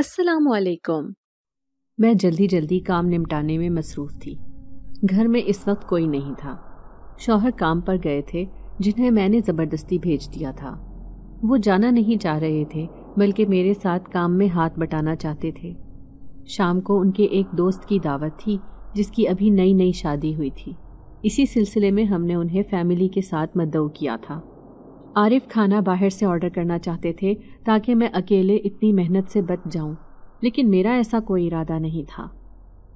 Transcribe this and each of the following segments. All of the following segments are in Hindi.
अस्सलाम वालेकुम मैं जल्दी जल्दी काम निपटाने में मसरूफ़ थी घर में इस वक्त कोई नहीं था शौहर काम पर गए थे जिन्हें मैंने ज़बरदस्ती भेज दिया था वो जाना नहीं चाह रहे थे बल्कि मेरे साथ काम में हाथ बटाना चाहते थे शाम को उनके एक दोस्त की दावत थी जिसकी अभी नई नई शादी हुई थी इसी सिलसिले में हमने उन्हें फैमिली के साथ मदऊ किया था आरिफ खाना बाहर से ऑर्डर करना चाहते थे ताकि मैं अकेले इतनी मेहनत से बच जाऊं लेकिन मेरा ऐसा कोई इरादा नहीं था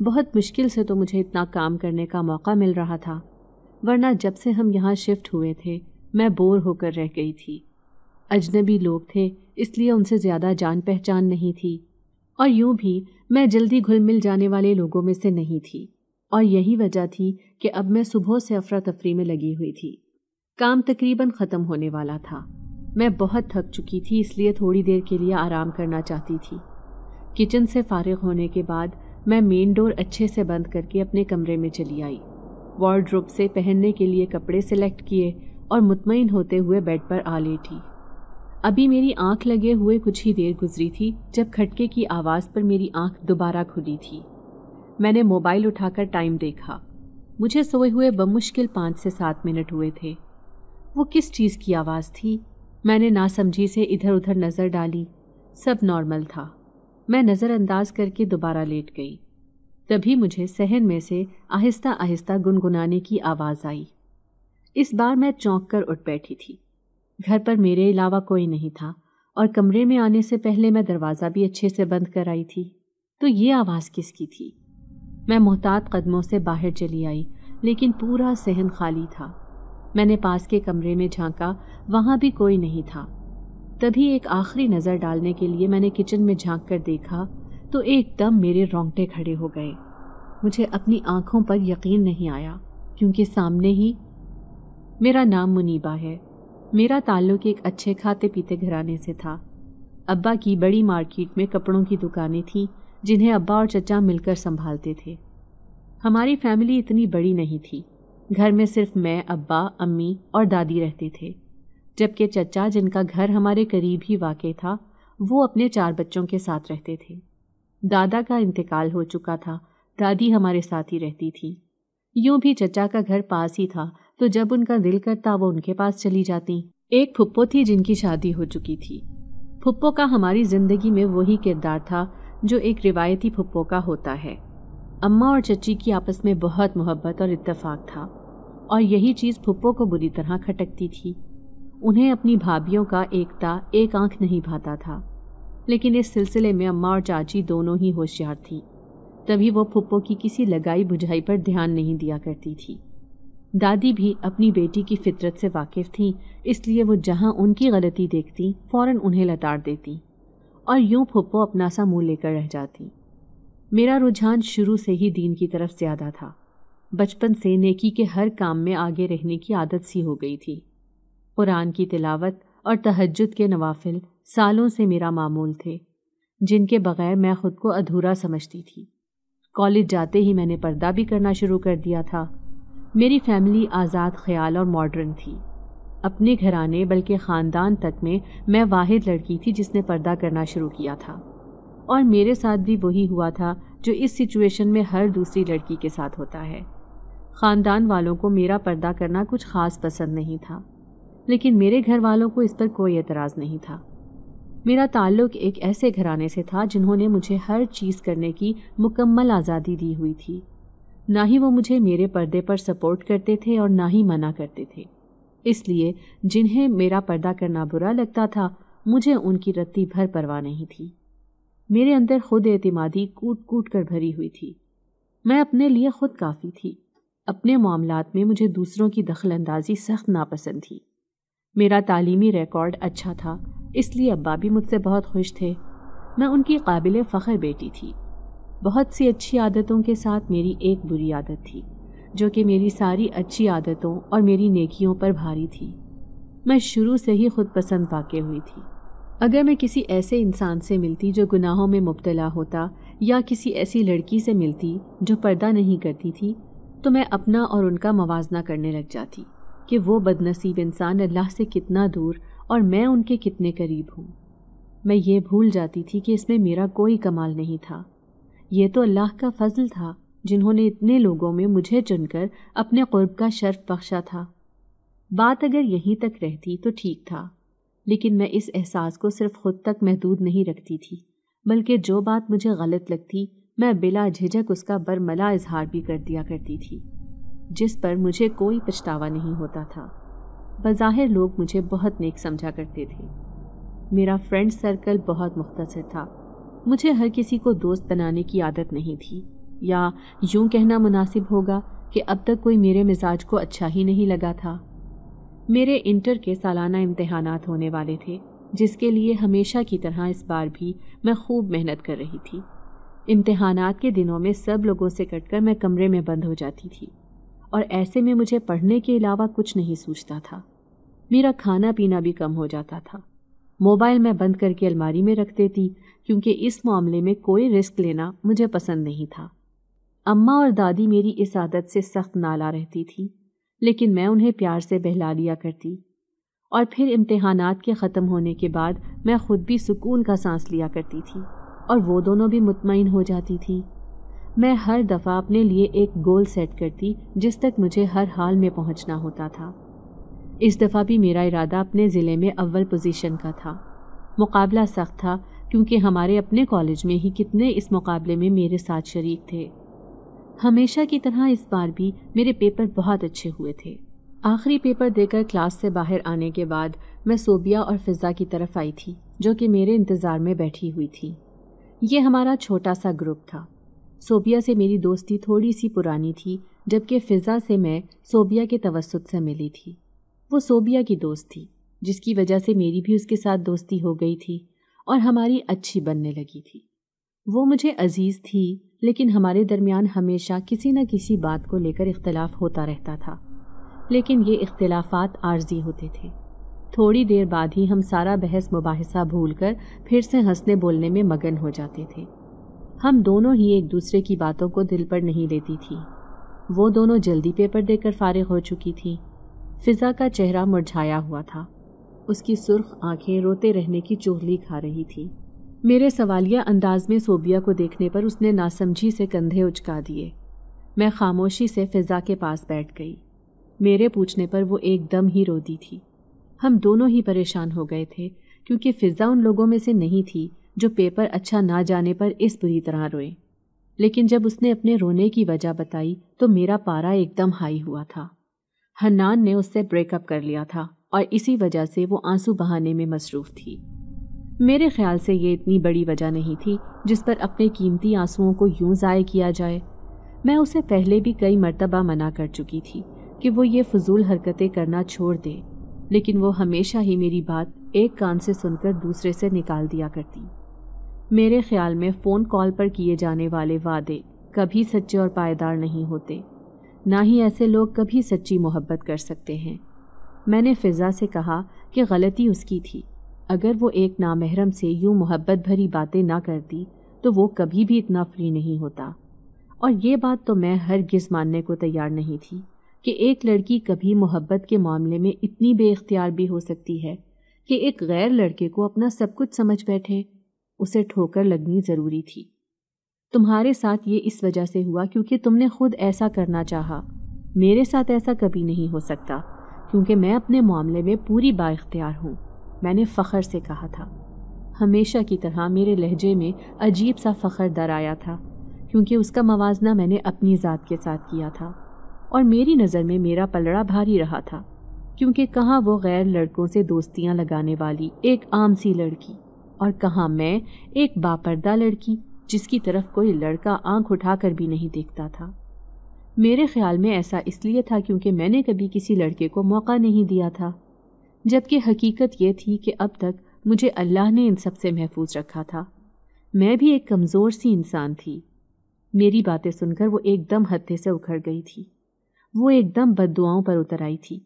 बहुत मुश्किल से तो मुझे इतना काम करने का मौका मिल रहा था वरना जब से हम यहाँ शिफ्ट हुए थे मैं बोर होकर रह गई थी अजनबी लोग थे इसलिए उनसे ज़्यादा जान पहचान नहीं थी और यूं भी मैं जल्दी घुल मिल जाने वाले लोगों में से नहीं थी और यही वजह थी कि अब मैं सुबह से अफरा तफरी में लगी हुई थी काम तकरीबन ख़त्म होने वाला था मैं बहुत थक चुकी थी इसलिए थोड़ी देर के लिए आराम करना चाहती थी किचन से फारिग होने के बाद मैं मेन डोर अच्छे से बंद करके अपने कमरे में चली आई वार्ड्रोब से पहनने के लिए कपड़े सेलेक्ट किए और मुतमिन होते हुए बेड पर आ लेटी अभी मेरी आंख लगे हुए कुछ ही देर गुजरी थी जब खटके की आवाज़ पर मेरी आंख दोबारा खुली थी मैंने मोबाइल उठाकर टाइम देखा मुझे सोए हुए बमुश्किल पाँच से सात मिनट हुए थे वो किस चीज़ की आवाज़ थी मैंने नासमझी से इधर उधर नज़र डाली सब नॉर्मल था मैं नज़रअंदाज करके दोबारा लेट गई तभी मुझे सहन में से आहिस्ता आहिस्ता गुनगुनाने की आवाज़ आई इस बार मैं चौंक कर उठ बैठी थी घर पर मेरे अलावा कोई नहीं था और कमरे में आने से पहले मैं दरवाज़ा भी अच्छे से बंद कर आई थी तो ये आवाज़ किसकी थी मैं मोहतात कदमों से बाहर चली आई लेकिन पूरा सहन खाली था मैंने पास के कमरे में झांका वहाँ भी कोई नहीं था तभी एक आखिरी नज़र डालने के लिए मैंने किचन में झांक कर देखा तो एकदम मेरे रोंगटे खड़े हो गए मुझे अपनी आंखों पर यकीन नहीं आया क्योंकि सामने ही मेरा नाम मुनीबा है मेरा ताल्लुक एक अच्छे खाते पीते घराने से था अब्बा की बड़ी मार्केट में कपड़ों की दुकानें थीं जिन्हें अब्बा और चचा मिलकर संभालते थे हमारी फैमिली इतनी बड़ी नहीं थी घर में सिर्फ मैं अब्बा अम्मी और दादी रहते थे जबकि चचा जिनका घर हमारे करीब ही वाक़ था वो अपने चार बच्चों के साथ रहते थे दादा का इंतकाल हो चुका था दादी हमारे साथ ही रहती थी यूं भी चचा का घर पास ही था तो जब उनका दिल करता वो उनके पास चली जाती एक फुप्पो थी जिनकी शादी हो चुकी थी फुप्पो का हमारी ज़िंदगी में वही किरदार था जो एक रिवायती फुप्पो का होता है अम्मा और चची की आपस में बहुत मोहब्बत और इत्तेफाक था और यही चीज़ फुप्पो को बुरी तरह खटकती थी उन्हें अपनी भाभीियों का एकता एक आंख नहीं भाता था लेकिन इस सिलसिले में अम्मा और चाची दोनों ही होशियार थी तभी वो फुप्पो की किसी लगाई बुझाई पर ध्यान नहीं दिया करती थी दादी भी अपनी बेटी की फितरत से वाकिफ़ थीं इसलिए वो जहाँ उनकी गलती देखती फ़ौर उन्हें लताड़ देती और यूं फुप्पो अपना सा मुंह लेकर रह जाती मेरा रुझान शुरू से ही दीन की तरफ ज़्यादा था बचपन से नेकी के हर काम में आगे रहने की आदत सी हो गई थी कुरान की तिलावत और तहजद के नवाफिल सालों से मेरा मामूल थे जिनके बगैर मैं ख़ुद को अधूरा समझती थी कॉलेज जाते ही मैंने पर्दा भी करना शुरू कर दिया था मेरी फैमिली आज़ाद ख्याल और मॉडर्न थी अपने घराने बल्कि ख़ानदान तक में मैं वाहिद लड़की थी जिसने पर्दा करना शुरू किया था और मेरे साथ भी वही हुआ था जो इस सिचुएशन में हर दूसरी लड़की के साथ होता है ख़ानदान वालों को मेरा पर्दा करना कुछ ख़ास पसंद नहीं था लेकिन मेरे घर वालों को इस पर कोई एतराज़ नहीं था मेरा ताल्लुक एक ऐसे घराने से था जिन्होंने मुझे हर चीज़ करने की मुकम्मल आज़ादी दी हुई थी ना ही वो मुझे मेरे पर्दे पर सपोर्ट करते थे और ना ही मना करते थे इसलिए जिन्हें मेरा पर्दा करना बुरा लगता था मुझे उनकी रत्ती भर परवाह नहीं थी मेरे अंदर खुद एतमादी कूट कूट कर भरी हुई थी मैं अपने लिए खुद काफ़ी थी अपने मामलों में मुझे दूसरों की दखल अंदाजी सख्त नापसंद थी मेरा तालीमी रिकॉर्ड अच्छा था इसलिए अब्बा भी मुझसे बहुत खुश थे मैं उनकी काबिल फ़ख्र बेटी थी बहुत सी अच्छी आदतों के साथ मेरी एक बुरी आदत थी जो कि मेरी सारी अच्छी आदतों और मेरी नेकियों पर भारी थी मैं शुरू से ही खुद पसंद वाक़ हुई थी अगर मैं किसी ऐसे इंसान से मिलती जो गुनाहों में मुबतला होता या किसी ऐसी लड़की से मिलती जो पर्दा नहीं करती थी तो मैं अपना और उनका मवाजना करने लग जाती कि वो बदनसीब इंसान अल्लाह से कितना दूर और मैं उनके कितने करीब हूँ मैं ये भूल जाती थी कि इसमें मेरा कोई कमाल नहीं था ये तो अल्लाह का फजल था जिन्होंने इतने लोगों में मुझे चुनकर अपने क़ुर्ब का शर्फ बख्शा था बात अगर यहीं तक रहती तो ठीक था लेकिन मैं इस एहसास को सिर्फ खुद तक महदूद नहीं रखती थी बल्कि जो बात मुझे गलत लगती मैं बिला झिझक उसका बरमला इजहार भी कर दिया करती थी जिस पर मुझे कोई पछतावा नहीं होता था बज़ाहिर लोग मुझे बहुत नेक समझा करते थे मेरा फ्रेंड सर्कल बहुत मुख्तर था मुझे हर किसी को दोस्त बनाने की आदत नहीं थी या यूं कहना मुनासिब होगा कि अब तक कोई मेरे मिजाज को अच्छा ही नहीं लगा था मेरे इंटर के सालाना इम्तहानात होने वाले थे जिसके लिए हमेशा की तरह इस बार भी मैं खूब मेहनत कर रही थी इम्तहानात के दिनों में सब लोगों से कटकर मैं कमरे में बंद हो जाती थी और ऐसे में मुझे पढ़ने के अलावा कुछ नहीं सूझता था मेरा खाना पीना भी कम हो जाता था मोबाइल मैं बंद करके अलमारी में रख देती क्योंकि इस मामले में कोई रिस्क लेना मुझे पसंद नहीं था अम्मा और दादी मेरी इस आदत से सख्त नाला रहती थी लेकिन मैं उन्हें प्यार से बहला लिया करती और फिर इम्तहानात के ख़त्म होने के बाद मैं खुद भी सुकून का सांस लिया करती थी और वो दोनों भी मुतमिन हो जाती थी मैं हर दफ़ा अपने लिए एक गोल सेट करती जिस तक मुझे हर हाल में पहुंचना होता था इस दफ़ा भी मेरा इरादा अपने ज़िले में अव्वल पोजीशन का था मुकाबला सख्त था क्योंकि हमारे अपने कॉलेज में ही कितने इस मुकाबले में मेरे साथ शरीक थे हमेशा की तरह इस बार भी मेरे पेपर बहुत अच्छे हुए थे आखिरी पेपर देकर क्लास से बाहर आने के बाद मैं सोबिया और फिज़ा की तरफ आई थी जो कि मेरे इंतज़ार में बैठी हुई थी ये हमारा छोटा सा ग्रुप था सोबिया से मेरी दोस्ती थोड़ी सी पुरानी थी जबकि फ़िज़ा से मैं सोबिया के तवसत से मिली थी वो सोबिया की दोस्त थी जिसकी वजह से मेरी भी उसके साथ दोस्ती हो गई थी और हमारी अच्छी बनने लगी थी वो मुझे अजीज़ थी लेकिन हमारे दरमियान हमेशा किसी न किसी बात को लेकर इख्तलाफ होता रहता था लेकिन ये इख्तलाफात आर्जी होते थे थोड़ी देर बाद ही हम सारा बहस मुबासा भूलकर फिर से हंसने बोलने में मगन हो जाते थे हम दोनों ही एक दूसरे की बातों को दिल पर नहीं लेती थी वो दोनों जल्दी पेपर देकर फारिग हो चुकी थी फिज़ा का चेहरा मुरझाया हुआ था उसकी सुर्ख आंखें रोते रहने की चोहली खा रही थी मेरे सवालिया अंदाज में सोबिया को देखने पर उसने नासमझी से कंधे उचका दिए मैं खामोशी से फिज़ा के पास बैठ गई मेरे पूछने पर वो एकदम ही रो दी थी हम दोनों ही परेशान हो गए थे क्योंकि फ़िज़ा उन लोगों में से नहीं थी जो पेपर अच्छा ना जाने पर इस बुरी तरह रोए लेकिन जब उसने अपने रोने की वजह बताई तो मेरा पारा एकदम हाई हुआ था हन्नान ने उससे ब्रेकअप कर लिया था और इसी वजह से वो आंसू बहाने में मसरूफ़ थी मेरे ख्याल से ये इतनी बड़ी वजह नहीं थी जिस पर अपने कीमती आंसुओं को यूं ज़ाय किया जाए मैं उसे पहले भी कई मरतबा मना कर चुकी थी कि वो ये फजूल हरकतें करना छोड़ दे लेकिन वो हमेशा ही मेरी बात एक कान से सुनकर दूसरे से निकाल दिया करती मेरे ख्याल में फ़ोन कॉल पर किए जाने वाले वादे कभी सच्चे और पायदार नहीं होते ना ही ऐसे लोग कभी सच्ची मोहब्बत कर सकते हैं मैंने फ़िज़ा से कहा कि गलती उसकी थी अगर वो एक नामहरम से यूँ मोहब्बत भरी बातें ना करती तो वो कभी भी इतना फ्री नहीं होता और ये बात तो मैं हर गिज़ मानने को तैयार नहीं थी कि एक लड़की कभी मोहब्बत के मामले में इतनी बेख्तियार भी हो सकती है कि एक गैर लड़के को अपना सब कुछ समझ बैठे उसे ठोकर लगनी ज़रूरी थी तुम्हारे साथ ये इस वजह से हुआ क्योंकि तुमने खुद ऐसा करना चाहा मेरे साथ ऐसा कभी नहीं हो सकता क्योंकि मैं अपने मामले में पूरी बाख्तियार हूँ मैंने फ़खर से कहा था हमेशा की तरह मेरे लहजे में अजीब सा फ़खर दर आया था क्योंकि उसका मवाजना मैंने अपनी ज़ात के साथ किया था और मेरी नज़र में मेरा पलड़ा भारी रहा था क्योंकि कहाँ वो गैर लड़कों से दोस्तियाँ लगाने वाली एक आम सी लड़की और कहाँ मैं एक बापर्दा लड़की जिसकी तरफ कोई लड़का आंख उठाकर भी नहीं देखता था मेरे ख्याल में ऐसा इसलिए था क्योंकि मैंने कभी किसी लड़के को मौका नहीं दिया था जबकि हकीकत यह थी कि अब तक मुझे अल्लाह ने इन सब से महफूज रखा था मैं भी एक कमज़ोर सी इंसान थी मेरी बातें सुनकर वो एकदम हत्थे से उखड़ गई थी वो एकदम बददुआओं पर उतर आई थी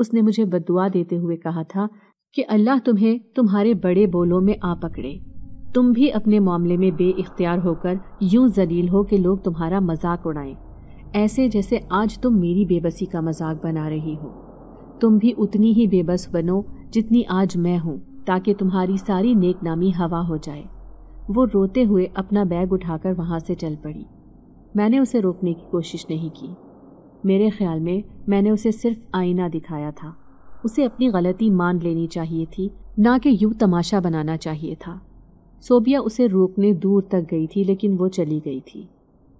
उसने मुझे बददुआ देते हुए कहा था कि अल्लाह तुम्हें तुम्हारे बड़े बोलों में आ पकड़े तुम भी अपने मामले में बे इख्तियार होकर यूं जलील हो कि लोग तुम्हारा मजाक उड़ाएं ऐसे जैसे आज तुम मेरी बेबसी का मजाक बना रही हो तुम भी उतनी ही बेबस बनो जितनी आज मैं हूँ ताकि तुम्हारी सारी नेक नामी हवा हो जाए वो रोते हुए अपना बैग उठाकर वहाँ से चल पड़ी मैंने उसे रोकने की कोशिश नहीं की मेरे ख्याल में मैंने उसे सिर्फ आईना दिखाया था उसे अपनी गलती मान लेनी चाहिए थी ना कि यूँ तमाशा बनाना चाहिए था सोबिया उसे रोकने दूर तक गई थी लेकिन वो चली गई थी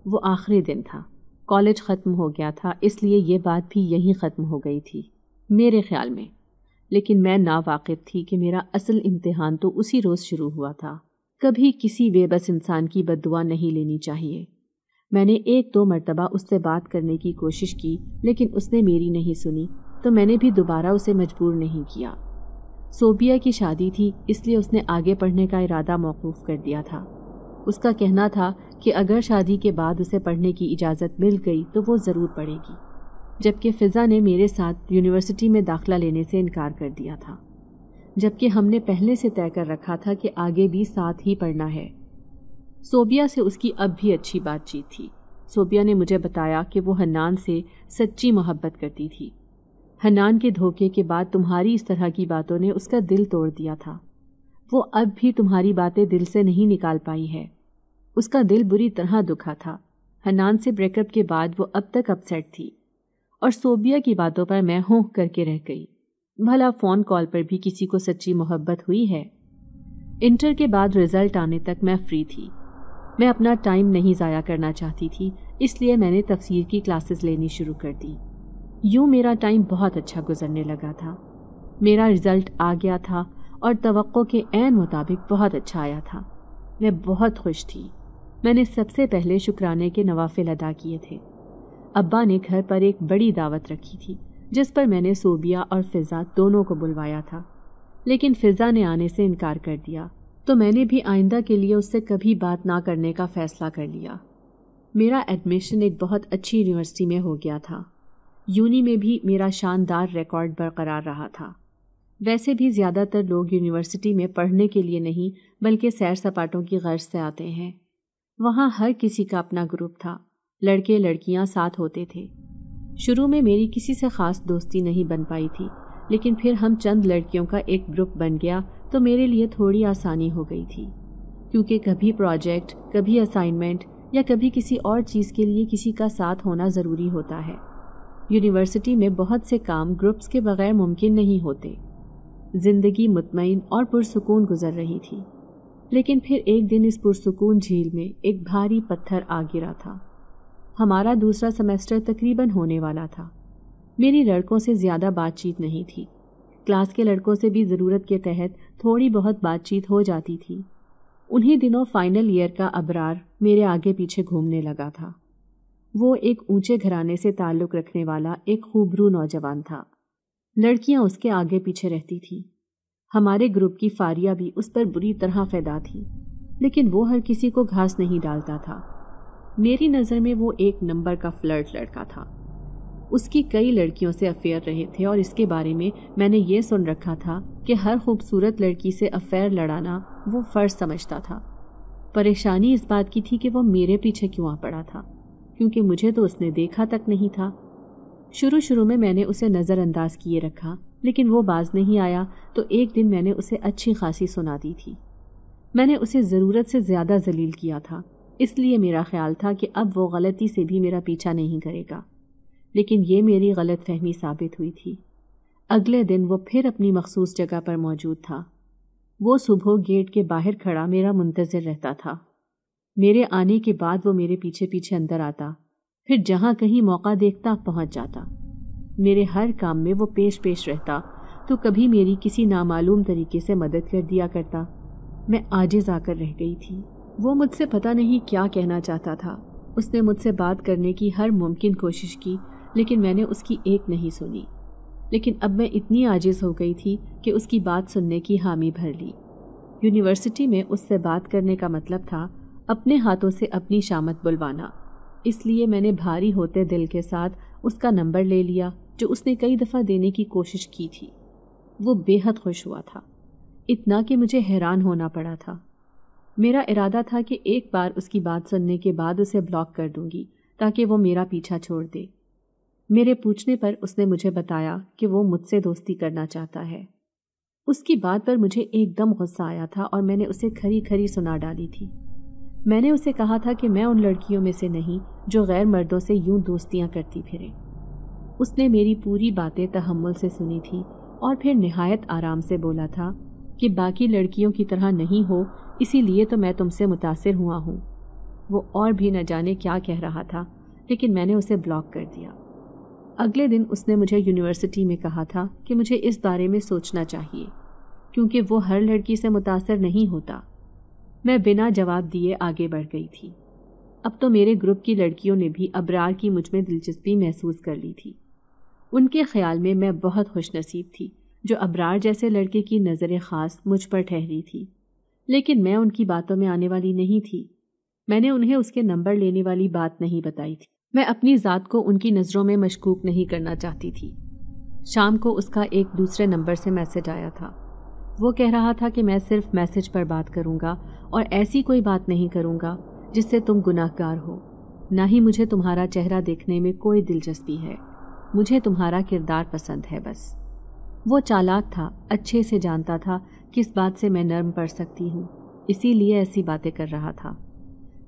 वो आखिरी दिन था कॉलेज ख़त्म हो गया था इसलिए ये बात भी यहीं ख़त्म हो गई थी मेरे ख्याल में लेकिन मैं नावाकिफ़ थी कि मेरा असल इम्तहान तो उसी रोज़ शुरू हुआ था कभी किसी बेबस इंसान की बदुआ नहीं लेनी चाहिए मैंने एक दो मरतबा उससे बात करने की कोशिश की लेकिन उसने मेरी नहीं सुनी तो मैंने भी दोबारा उसे मजबूर नहीं किया सोबिया की शादी थी इसलिए उसने आगे पढ़ने का इरादा मौकूफ़ कर दिया था उसका कहना था कि अगर शादी के बाद उसे पढ़ने की इजाज़त मिल गई तो वो ज़रूर पढ़ेगी जबकि फ़िज़ा ने मेरे साथ यूनिवर्सिटी में दाखिला लेने से इनकार कर दिया था जबकि हमने पहले से तय कर रखा था कि आगे भी साथ ही पढ़ना है सोबिया से उसकी अब भी अच्छी बातचीत थी सोबिया ने मुझे बताया कि वो हन्नान से सच्ची मोहब्बत करती थी हन्नान के धोखे के बाद तुम्हारी इस तरह की बातों ने उसका दिल तोड़ दिया था वो अब भी तुम्हारी बातें दिल से नहीं निकाल पाई है उसका दिल बुरी तरह दुखा था हनान से ब्रेकअप के बाद वो अब तक अपसेट थी और सोबिया की बातों पर मैं होंक करके रह गई भला फ़ोन कॉल पर भी किसी को सच्ची मोहब्बत हुई है इंटर के बाद रिज़ल्ट आने तक मैं फ्री थी मैं अपना टाइम नहीं ज़ाया करना चाहती थी इसलिए मैंने तफसीर की क्लासेस लेनी शुरू कर दी यूँ मेरा टाइम बहुत अच्छा गुजरने लगा था मेरा रिज़ल्ट आ गया था और तो के एन मुताबिक बहुत अच्छा आया था मैं बहुत खुश थी मैंने सबसे पहले शुक्राने के नवाफिल अदा किए थे अब्बा ने घर पर एक बड़ी दावत रखी थी जिस पर मैंने सोबिया और फिज़ा दोनों को बुलवाया था लेकिन फिज़ा ने आने से इनकार कर दिया तो मैंने भी आइंदा के लिए उससे कभी बात ना करने का फ़ैसला कर लिया मेरा एडमिशन एक बहुत अच्छी यूनिवर्सिटी में हो गया था यूनी में भी मेरा शानदार रिकॉर्ड बरकरार रहा था वैसे भी ज़्यादातर लोग यूनिवर्सिटी में पढ़ने के लिए नहीं बल्कि सैर सपाटों की गर्ज से आते हैं वहाँ हर किसी का अपना ग्रुप था लड़के लड़कियाँ साथ होते थे शुरू में मेरी किसी से ख़ास दोस्ती नहीं बन पाई थी लेकिन फिर हम चंद लड़कियों का एक ग्रुप बन गया तो मेरे लिए थोड़ी आसानी हो गई थी क्योंकि कभी प्रोजेक्ट कभी असाइनमेंट या कभी किसी और चीज़ के लिए किसी का साथ होना ज़रूरी होता है यूनिवर्सिटी में बहुत से काम ग्रुप्स के बगैर मुमकिन नहीं होते ज़िंदगी मुतमिन और पुरसकून गुजर रही थी लेकिन फिर एक दिन इस पुरसकून झील में एक भारी पत्थर आ गिरा था हमारा दूसरा सेमेस्टर तकरीबन होने वाला था मेरी लड़कों से ज़्यादा बातचीत नहीं थी क्लास के लड़कों से भी ज़रूरत के तहत थोड़ी बहुत बातचीत हो जाती थी उन्हीं दिनों फाइनल ईयर का अबरार मेरे आगे पीछे घूमने लगा था वो एक ऊंचे घराने से ताल्लुक़ रखने वाला एक खूबरू नौजवान था लड़कियां उसके आगे पीछे रहती थीं हमारे ग्रुप की फारिया भी उस पर बुरी तरह फैदा थी लेकिन वो हर किसी को घास नहीं डालता था मेरी नज़र में वो एक नंबर का फ्लर्ट लड़का था उसकी कई लड़कियों से अफेयर रहे थे और इसके बारे में मैंने ये सुन रखा था कि हर खूबसूरत लड़की से अफेयर लड़ाना वो फ़र्ज समझता था परेशानी इस बात की थी कि वो मेरे पीछे क्यों आ पड़ा था क्योंकि मुझे तो उसने देखा तक नहीं था शुरू शुरू में मैंने उसे नज़रअंदाज किए रखा लेकिन वो बाज नहीं आया तो एक दिन मैंने उसे अच्छी खासी सुना दी थी मैंने उसे ज़रूरत से ज़्यादा जलील किया था इसलिए मेरा ख्याल था कि अब वो गलती से भी मेरा पीछा नहीं करेगा लेकिन ये मेरी गलत फहमी साबित हुई थी अगले दिन वो फिर अपनी मखसूस जगह पर मौजूद था वो सुबह गेट के बाहर खड़ा मेरा मुंतज़र रहता था मेरे आने के बाद वो मेरे पीछे पीछे अंदर आता फिर जहाँ कहीं मौका देखता पहुँच जाता मेरे हर काम में वो पेश पेश रहता तो कभी मेरी किसी नामालूम तरीके से मदद कर दिया करता मैं आजिज आकर रह गई थी वो मुझसे पता नहीं क्या कहना चाहता था उसने मुझसे बात करने की हर मुमकिन कोशिश की लेकिन मैंने उसकी एक नहीं सुनी लेकिन अब मैं इतनी आजिज़ हो गई थी कि उसकी बात सुनने की हामी भर ली यूनिवर्सिटी में उससे बात करने का मतलब था अपने हाथों से अपनी शामत बुलवाना इसलिए मैंने भारी होते दिल के साथ उसका नंबर ले लिया जो उसने कई दफ़ा देने की कोशिश की थी वो बेहद खुश हुआ था इतना कि मुझे हैरान होना पड़ा था मेरा इरादा था कि एक बार उसकी बात सुनने के बाद उसे ब्लॉक कर दूंगी ताकि वो मेरा पीछा छोड़ दे मेरे पूछने पर उसने मुझे बताया कि वो मुझसे दोस्ती करना चाहता है उसकी बात पर मुझे एकदम गुस्सा आया था और मैंने उसे खरी खरी सुना डाली थी मैंने उसे कहा था कि मैं उन लड़कियों में से नहीं जो गैर मर्दों से यूं दोस्तियां करती फिरे उसने मेरी पूरी बातें तहमुल से सुनी थी और फिर नहायत आराम से बोला था कि बाकी लड़कियों की तरह नहीं हो इसीलिए तो मैं तुमसे मुतासर हुआ हूँ वो और भी न जाने क्या कह रहा था लेकिन मैंने उसे ब्लॉक कर दिया अगले दिन उसने मुझे यूनिवर्सिटी में कहा था कि मुझे इस बारे में सोचना चाहिए क्योंकि वो हर लड़की से मुतासर नहीं होता मैं बिना जवाब दिए आगे बढ़ गई थी अब तो मेरे ग्रुप की लड़कियों ने भी अबरार की मुझ में दिलचस्पी महसूस कर ली थी उनके ख्याल में मैं बहुत खुश नसीब थी जो अबरार जैसे लड़के की नज़र ख़ास मुझ पर ठहरी थी लेकिन मैं उनकी बातों में आने वाली नहीं थी मैंने उन्हें उसके नंबर लेने वाली बात नहीं बताई थी मैं अपनी ज़ात को उनकी नज़रों में मशकूक नहीं करना चाहती थी शाम को उसका एक दूसरे नंबर से मैसेज आया था वो कह रहा था कि मैं सिर्फ मैसेज पर बात करूँगा और ऐसी कोई बात नहीं करूँगा जिससे तुम गुनाहगार हो ना ही मुझे तुम्हारा चेहरा देखने में कोई दिलचस्पी है मुझे तुम्हारा किरदार पसंद है बस वो चालाक था अच्छे से जानता था किस बात से मैं नर्म पड़ सकती हूँ इसीलिए ऐसी बातें कर रहा था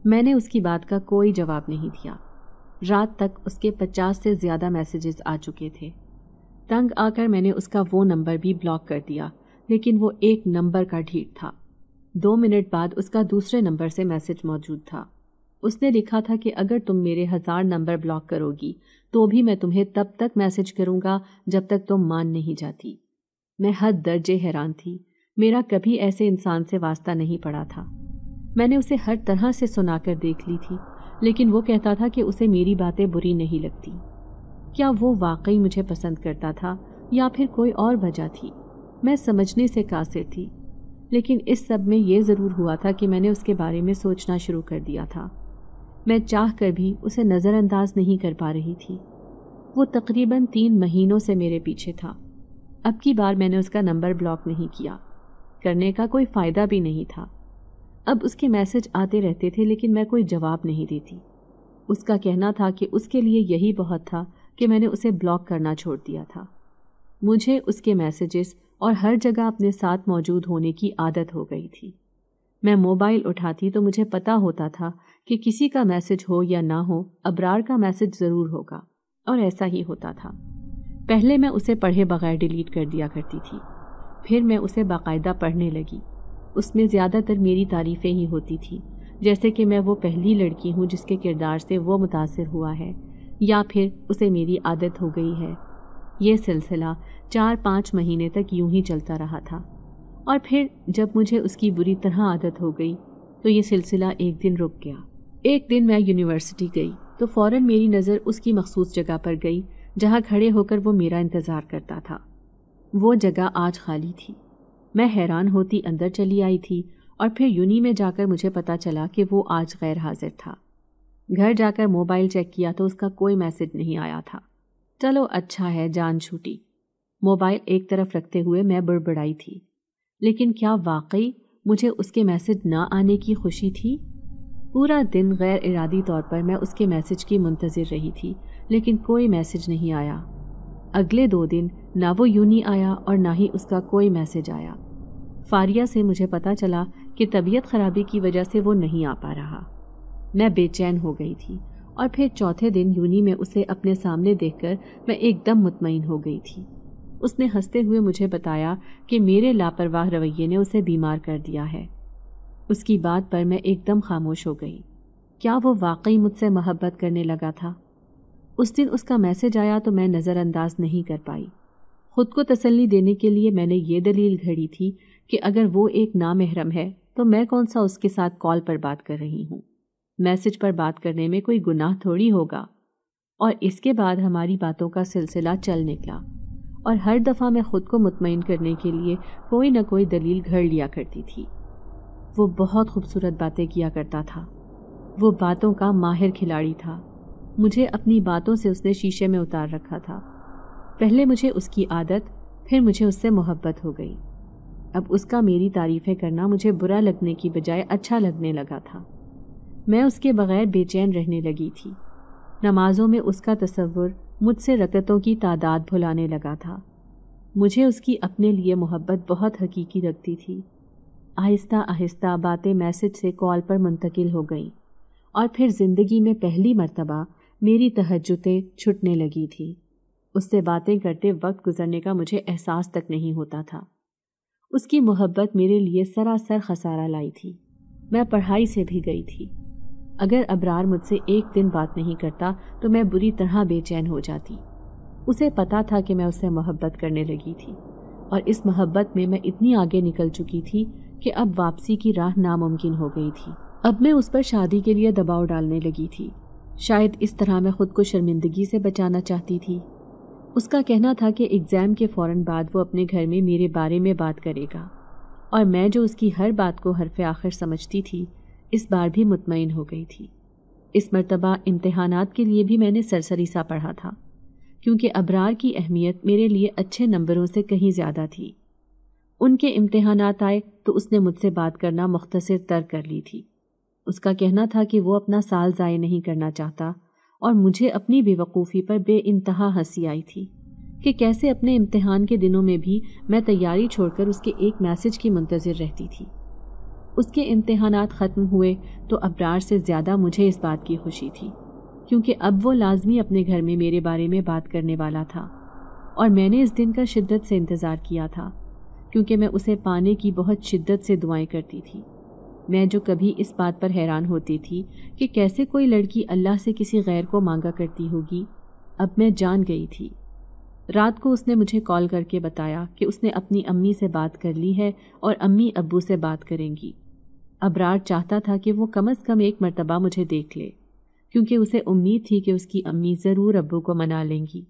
मैंने उसकी बात का कोई जवाब नहीं दिया रात तक उसके पचास से ज़्यादा मैसेजेस आ चुके थे तंग आकर मैंने उसका वो नंबर भी ब्लॉक कर दिया लेकिन वो एक नंबर का ढीर था दो मिनट बाद उसका दूसरे नंबर से मैसेज मौजूद था उसने लिखा था कि अगर तुम मेरे हज़ार नंबर ब्लॉक करोगी तो भी मैं तुम्हें तब तक मैसेज करूँगा जब तक तुम मान नहीं जाती मैं हद दर्जे हैरान थी मेरा कभी ऐसे इंसान से वास्ता नहीं पड़ा था मैंने उसे हर तरह से सुनाकर देख ली थी लेकिन वो कहता था कि उसे मेरी बातें बुरी नहीं लगती क्या वो वाकई मुझे पसंद करता था या फिर कोई और वजह थी मैं समझने से कासिर थी लेकिन इस सब में ये ज़रूर हुआ था कि मैंने उसके बारे में सोचना शुरू कर दिया था मैं चाह कर भी उसे नज़रअंदाज नहीं कर पा रही थी वो तकरीबन तीन महीनों से मेरे पीछे था अब की बार मैंने उसका नंबर ब्लॉक नहीं किया करने का कोई फ़ायदा भी नहीं था अब उसके मैसेज आते रहते थे लेकिन मैं कोई जवाब नहीं देती उसका कहना था कि उसके लिए यही बहुत था कि मैंने उसे ब्लॉक करना छोड़ दिया था मुझे उसके मैसेजेस और हर जगह अपने साथ मौजूद होने की आदत हो गई थी मैं मोबाइल उठाती तो मुझे पता होता था कि किसी का मैसेज हो या ना हो अबरार का मैसेज ज़रूर होगा और ऐसा ही होता था पहले मैं उसे पढ़े बगैर डिलीट कर दिया करती थी फिर मैं उसे बाकायदा पढ़ने लगी उसमें ज़्यादातर मेरी तारीफ़ें ही होती थी जैसे कि मैं वो पहली लड़की हूँ जिसके किरदार से वो मुतासर हुआ है या फिर उसे मेरी आदत हो गई है यह सिलसिला चार पाँच महीने तक यूं ही चलता रहा था और फिर जब मुझे उसकी बुरी तरह आदत हो गई तो ये सिलसिला एक दिन रुक गया एक दिन मैं यूनिवर्सिटी गई तो फ़ौर मेरी नज़र उसकी मखसूस जगह पर गई जहाँ खड़े होकर वो मेरा इंतज़ार करता था वो जगह आज खाली थी मैं हैरान होती अंदर चली आई थी और फिर यूनी में जाकर मुझे पता चला कि वो आज गैर हाजिर था घर जाकर मोबाइल चेक किया तो उसका कोई मैसेज नहीं आया था चलो अच्छा है जान छूटी मोबाइल एक तरफ रखते हुए मैं बुड़बड़ाई थी लेकिन क्या वाकई मुझे उसके मैसेज ना आने की खुशी थी पूरा दिन गैर इरादी तौर पर मैं उसके मैसेज की मुंतज़र रही थी लेकिन कोई मैसेज नहीं आया अगले दो दिन ना वो यूनी आया और ना ही उसका कोई मैसेज आया फारिया से मुझे पता चला कि तबीयत खराबी की वजह से वो नहीं आ पा रहा मैं बेचैन हो गई थी और फिर चौथे दिन यूनी में उसे अपने सामने देखकर मैं एकदम मुतमिन हो गई थी उसने हंसते हुए मुझे बताया कि मेरे लापरवाह रवैये ने उसे बीमार कर दिया है उसकी बात पर मैं एकदम खामोश हो गई क्या वो वाकई मुझसे मोहब्बत करने लगा था उस दिन उसका मैसेज आया तो मैं नज़रअंदाज नहीं कर पाई खुद को तसल्ली देने के लिए मैंने ये दलील घड़ी थी कि अगर वो एक नामहरम है तो मैं कौन सा उसके साथ कॉल पर बात कर रही हूँ मैसेज पर बात करने में कोई गुनाह थोड़ी होगा और इसके बाद हमारी बातों का सिलसिला चल निकला और हर दफ़ा मैं ख़ुद को मुतमिन करने के लिए कोई ना कोई दलील घर लिया करती थी वो बहुत खूबसूरत बातें किया करता था वो बातों का माहिर खिलाड़ी था मुझे अपनी बातों से उसने शीशे में उतार रखा था पहले मुझे उसकी आदत फिर मुझे उससे मोहब्बत हो गई अब उसका मेरी तारीफ़ें करना मुझे बुरा लगने की बजाय अच्छा लगने लगा था मैं उसके बग़ैर बेचैन रहने लगी थी नमाज़ों में उसका तस्वुर मुझसे रकतों की तादाद भुलाने लगा था मुझे उसकी अपने लिए मोहब्बत बहुत हकीकी लगती थी आहिस्ता आहिस्ता बातें मैसेज से कॉल पर मुंतकिल हो गईं और फिर ज़िंदगी में पहली मर्तबा मेरी तहजतें छुटने लगी थी उससे बातें करते वक्त गुजरने का मुझे एहसास तक नहीं होता था उसकी मोहब्बत मेरे लिए सरासर खसारा लाई थी मैं पढ़ाई से भी गई थी अगर अबरार मुझसे एक दिन बात नहीं करता तो मैं बुरी तरह बेचैन हो जाती उसे पता था कि मैं उससे मोहब्बत करने लगी थी और इस मोहब्बत में मैं इतनी आगे निकल चुकी थी कि अब वापसी की राह नामुमकिन हो गई थी अब मैं उस पर शादी के लिए दबाव डालने लगी थी शायद इस तरह मैं खुद को शर्मिंदगी से बचाना चाहती थी उसका कहना था कि एग्ज़ाम के फ़ौर बाद वो अपने घर में मेरे बारे में बात करेगा और मैं जो उसकी हर बात को हरफ आखिर समझती थी इस बार भी मुतमिन हो गई थी इस मरतबा इम्तहाना के लिए भी मैंने सरसरी सा पढ़ा था क्योंकि अबरार की अहमियत मेरे लिए अच्छे नंबरों से कहीं ज़्यादा थी उनके इम्तहान आए तो उसने मुझसे बात करना मुख्तर तर कर ली थी उसका कहना था कि वो अपना साल ज़ाय नहीं करना चाहता और मुझे अपनी बेवकूफ़ी पर बे इंतहा हंसी आई थी कि कैसे अपने इम्तहान के दिनों में भी मैं तैयारी छोड़कर उसके एक मैसेज की मंतज़र रहती थी उसके इम्तहान ख़त्म हुए तो अबरार से ज़्यादा मुझे इस बात की खुशी थी क्योंकि अब वो लाजमी अपने घर में मेरे बारे में बात करने वाला था और मैंने इस दिन का शिद्दत से इंतज़ार किया था क्योंकि मैं उसे पाने की बहुत शिद्दत से दुआएं करती थी मैं जो कभी इस बात पर हैरान होती थी कि कैसे कोई लड़की अल्लाह से किसी गैर को मांगा करती होगी अब मैं जान गई थी रात को उसने मुझे कॉल करके बताया कि उसने अपनी अम्मी से बात कर ली है और अम्मी अबू से बात करेंगी अबरार चाहता था कि वो कम अज़ कम एक मर्तबा मुझे देख ले क्योंकि उसे उम्मीद थी कि उसकी अम्मी ज़रूर अबू को मना लेंगी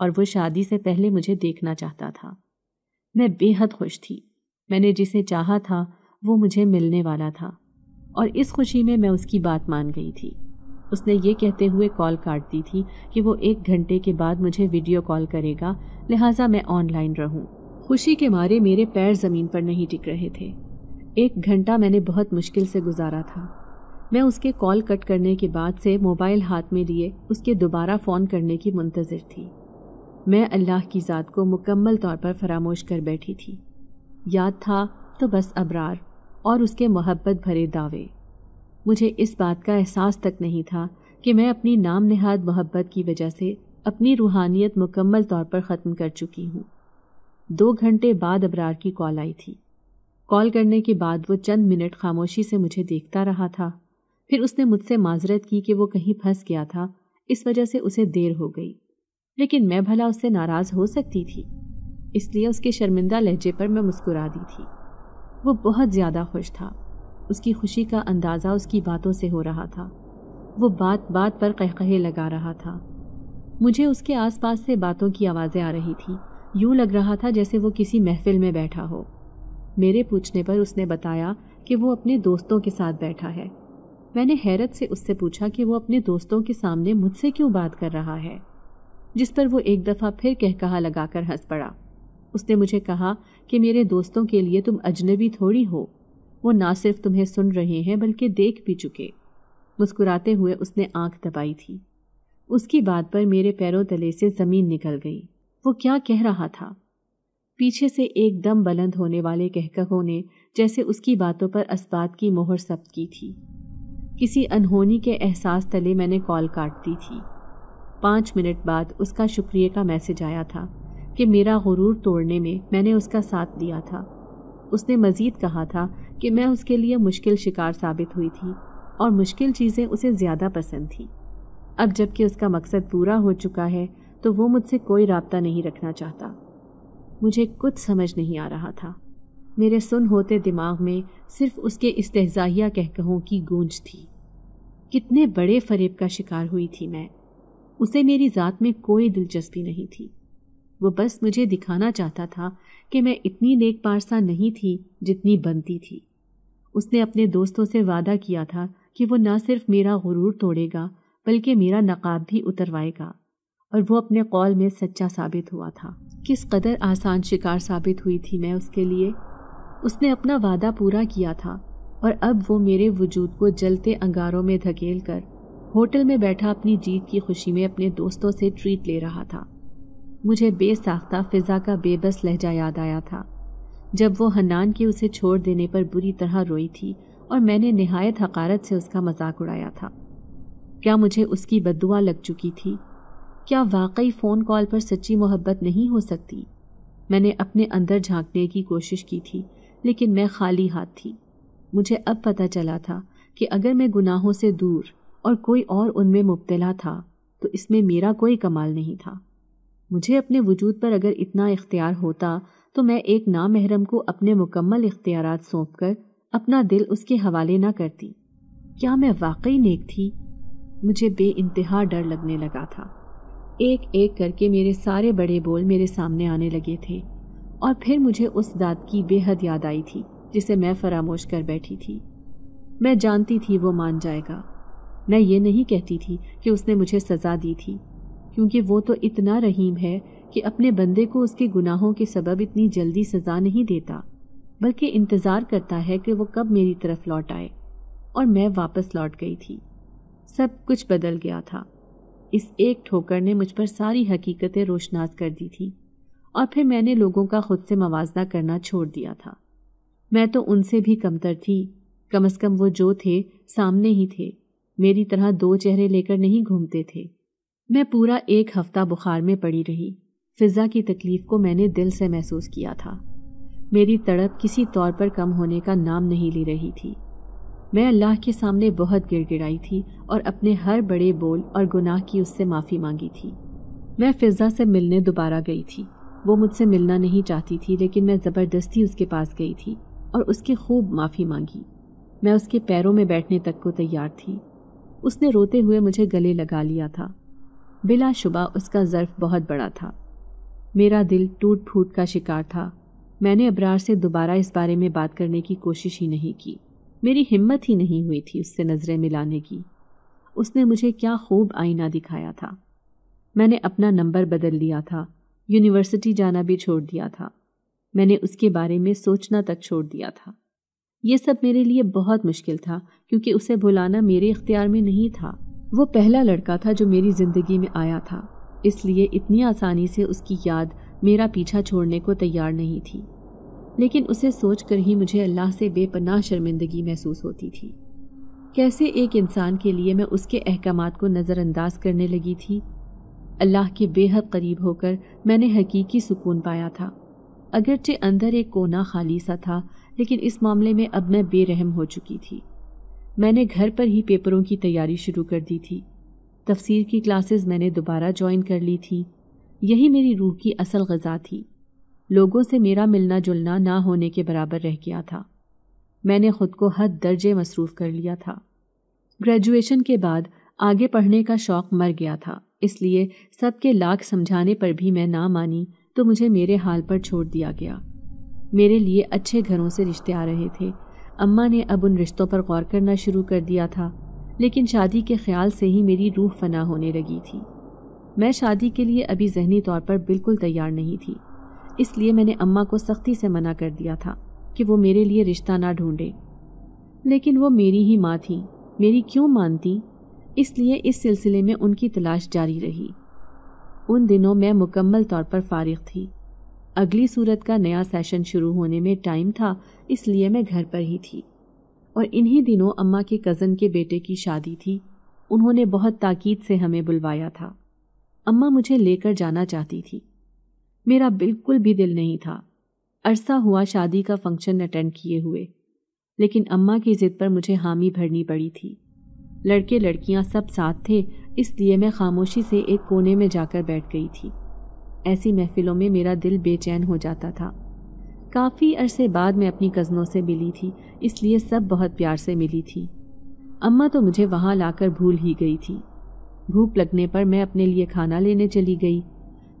और वो शादी से पहले मुझे देखना चाहता था मैं बेहद खुश थी मैंने जिसे चाहा था वो मुझे मिलने वाला था और इस खुशी में मैं उसकी बात मान गई थी उसने ये कहते हुए कॉल काट दी थी कि वो एक घंटे के बाद मुझे वीडियो कॉल करेगा लिहाजा मैं ऑनलाइन रहूं। खुशी के मारे मेरे पैर ज़मीन पर नहीं टिक रहे थे एक घंटा मैंने बहुत मुश्किल से गुजारा था मैं उसके कॉल कट करने के बाद से मोबाइल हाथ में लिए उसके दोबारा फ़ोन करने की मंतज़र थी मैं अल्लाह की ज़ात को मुकम्मल तौर पर फरामोश कर बैठी थी याद था तो बस अबरार और उसके मोहब्बत भरे दावे मुझे इस बात का एहसास तक नहीं था कि मैं अपनी नाम नहाद मोहब्बत की वजह से अपनी रूहानियत मुकम्मल तौर पर ख़त्म कर चुकी हूँ दो घंटे बाद अबरार की कॉल आई थी कॉल करने के बाद वो चंद मिनट खामोशी से मुझे देखता रहा था फिर उसने मुझसे माजरत की कि वो कहीं फंस गया था इस वजह से उसे देर हो गई लेकिन मैं भला उससे नाराज़ हो सकती थी इसलिए उसके शर्मिंदा लहजे पर मैं मुस्कुरा दी थी वो बहुत ज़्यादा खुश था उसकी खुशी का अंदाज़ा उसकी बातों से हो रहा था वो बात बात पर कहकहे लगा रहा था मुझे उसके आसपास से बातों की आवाज़ें आ रही थी यूं लग रहा था जैसे वो किसी महफिल में बैठा हो मेरे पूछने पर उसने बताया कि वो अपने दोस्तों के साथ बैठा है मैंने हैरत से उससे पूछा कि वो अपने दोस्तों के सामने मुझसे क्यों बात कर रहा है जिस पर वो एक दफ़ा फिर कहकहा लगाकर हंस पड़ा उसने मुझे कहा कि मेरे दोस्तों के लिए तुम अजनबी थोड़ी हो वो ना सिर्फ तुम्हें सुन रहे हैं बल्कि देख भी चुके मुस्कुराते हुए उसने आंख दबाई थी उसकी बात पर मेरे पैरों तले से ज़मीन निकल गई वो क्या कह रहा था पीछे से एकदम बुलंद होने वाले कहकहों ने जैसे उसकी बातों पर इस्बात की मोहर सब्त की थी किसी अनहोनी के एहसास तले मैंने कॉल काट दी थी पाँच मिनट बाद उसका शुक्रिया का मैसेज आया था कि मेरा गुरूर तोड़ने में मैंने उसका साथ दिया था उसने मज़ीद कहा था कि मैं उसके लिए मुश्किल शिकार साबित हुई थी और मुश्किल चीज़ें उसे ज़्यादा पसंद थी अब जबकि उसका मकसद पूरा हो चुका है तो वो मुझसे कोई रबता नहीं रखना चाहता मुझे कुछ समझ नहीं आ रहा था मेरे सुन होते दिमाग में सिर्फ उसके इस्तेजाहिया कहकहों की गूंज थी कितने बड़े फरेब का शिकार हुई थी मैं उसे मेरी ज़ात में कोई दिलचस्पी नहीं थी वो बस मुझे दिखाना चाहता था कि मैं इतनी नेक पारसा नहीं थी जितनी बनती थी उसने अपने दोस्तों से वादा किया था कि वो ना सिर्फ मेरा गुरूर तोड़ेगा बल्कि मेरा नकाब भी उतरवाएगा और वो अपने कौल में सच्चा साबित हुआ था किस कदर आसान शिकार साबित हुई थी मैं उसके लिए उसने अपना वादा पूरा किया था और अब वो मेरे वजूद को जलते अंगारों में धकेल कर होटल में बैठा अपनी जीत की खुशी में अपने दोस्तों से ट्रीट ले रहा था मुझे बेसाख्ता फिज़ा का बेबस लहजा याद आया था जब वो हनान के उसे छोड़ देने पर बुरी तरह रोई थी और मैंने नहायत हकारत से उसका मजाक उड़ाया था क्या मुझे उसकी बदुआ लग चुकी थी क्या वाकई फ़ोन कॉल पर सच्ची मोहब्बत नहीं हो सकती मैंने अपने अंदर झांकने की कोशिश की थी लेकिन मैं खाली हाथ थी मुझे अब पता चला था कि अगर मैं गुनाहों से दूर और कोई और उनमें मुबतला था तो इसमें मेरा कोई कमाल नहीं था मुझे अपने वजूद पर अगर इतना इख्तियार होता तो मैं एक नामहरम को अपने मुकम्मल इख्तियार सौंप कर अपना दिल उसके हवाले ना करती क्या मैं वाकई नेक थी मुझे बे इंतहा डर लगने लगा था एक एक करके मेरे सारे बड़े बोल मेरे सामने आने लगे थे और फिर मुझे उस दाद की बेहद याद आई थी जिसे मैं फरामोश कर बैठी थी मैं जानती थी वो मान जाएगा मैं ये नहीं कहती थी कि उसने मुझे सज़ा दी थी क्योंकि वो तो इतना रहीम है कि अपने बंदे को उसके गुनाहों के सबब इतनी जल्दी सज़ा नहीं देता बल्कि इंतज़ार करता है कि वो कब मेरी तरफ लौट आए और मैं वापस लौट गई थी सब कुछ बदल गया था इस एक ठोकर ने मुझ पर सारी हकीकतें रोशनास कर दी थी और फिर मैंने लोगों का खुद से मवाजना करना छोड़ दिया था मैं तो उनसे भी कमतर थी कम अज़ कम वो जो थे सामने ही थे मेरी तरह दो चेहरे लेकर नहीं घूमते थे मैं पूरा एक हफ्ता बुखार में पड़ी रही फिज़ा की तकलीफ़ को मैंने दिल से महसूस किया था मेरी तड़प किसी तौर पर कम होने का नाम नहीं ले रही थी मैं अल्लाह के सामने बहुत गिड़गिड़ाई थी और अपने हर बड़े बोल और गुनाह की उससे माफ़ी मांगी थी मैं फिज़ा से मिलने दोबारा गई थी वो मुझसे मिलना नहीं चाहती थी लेकिन मैं ज़बरदस्ती उसके पास गई थी और उसकी खूब माफ़ी मांगी मैं उसके पैरों में बैठने तक को तैयार थी उसने रोते हुए मुझे गले लगा लिया था बिलाशुबा उसका ज़र्फ बहुत बड़ा था मेरा दिल टूट फूट का शिकार था मैंने अबरार से दोबारा इस बारे में बात करने की कोशिश ही नहीं की मेरी हिम्मत ही नहीं हुई थी उससे नज़रें मिलाने की उसने मुझे क्या खूब आईना दिखाया था मैंने अपना नंबर बदल लिया था यूनिवर्सिटी जाना भी छोड़ दिया था मैंने उसके बारे में सोचना तक छोड़ दिया था ये सब मेरे लिए बहुत मुश्किल था क्योंकि उसे भुलाना मेरे इख्तियार में नहीं था वो पहला लड़का था जो मेरी ज़िंदगी में आया था इसलिए इतनी आसानी से उसकी याद मेरा पीछा छोड़ने को तैयार नहीं थी लेकिन उसे सोच कर ही मुझे अल्लाह से बेपनाह शर्मिंदगी महसूस होती थी कैसे एक इंसान के लिए मैं उसके अहकाम को नज़रअंदाज करने लगी थी अल्लाह के बेहद करीब होकर मैंने हकीकी सुकून पाया था अगरचे अंदर एक कोना खाली सा था लेकिन इस मामले में अब मैं बेरहम हो चुकी थी मैंने घर पर ही पेपरों की तैयारी शुरू कर दी थी तफसीर की क्लासेस मैंने दोबारा ज्वाइन कर ली थी यही मेरी रूह की असल गज़ा थी लोगों से मेरा मिलना जुलना ना होने के बराबर रह गया था मैंने ख़ुद को हद दर्जे मसरूफ़ कर लिया था ग्रेजुएशन के बाद आगे पढ़ने का शौक़ मर गया था इसलिए सबके लाख समझाने पर भी मैं ना मानी तो मुझे मेरे हाल पर छोड़ दिया गया मेरे लिए अच्छे घरों से रिश्ते आ रहे थे अम्मा ने अब उन रिश्तों पर गौर करना शुरू कर दिया था लेकिन शादी के ख्याल से ही मेरी रूह फना होने लगी थी मैं शादी के लिए अभी जहनी तौर पर बिल्कुल तैयार नहीं थी इसलिए मैंने अम्मा को सख्ती से मना कर दिया था कि वो मेरे लिए रिश्ता ना ढूंढे लेकिन वो मेरी ही माँ थी मेरी क्यों मानती इसलिए इस सिलसिले में उनकी तलाश जारी रही उन दिनों मैं मुकम्मल तौर पर फारिग थी अगली सूरत का नया सेशन शुरू होने में टाइम था इसलिए मैं घर पर ही थी और इन्हीं दिनों अम्मा के कज़न के बेटे की शादी थी उन्होंने बहुत ताकीद से हमें बुलवाया था अम्मा मुझे लेकर जाना चाहती थी मेरा बिल्कुल भी दिल नहीं था अरसा हुआ शादी का फंक्शन अटेंड किए हुए लेकिन अम्मा की ज़िद पर मुझे हामी भरनी पड़ी थी लड़के लड़कियां सब साथ थे इसलिए मैं खामोशी से एक कोने में जाकर बैठ गई थी ऐसी महफिलों में मेरा दिल बेचैन हो जाता था काफ़ी अरसे बाद मैं अपनी कज़नों से मिली थी इसलिए सब बहुत प्यार से मिली थी अम्मा तो मुझे वहाँ लाकर भूल ही गई थी भूख लगने पर मैं अपने लिए खाना लेने चली गई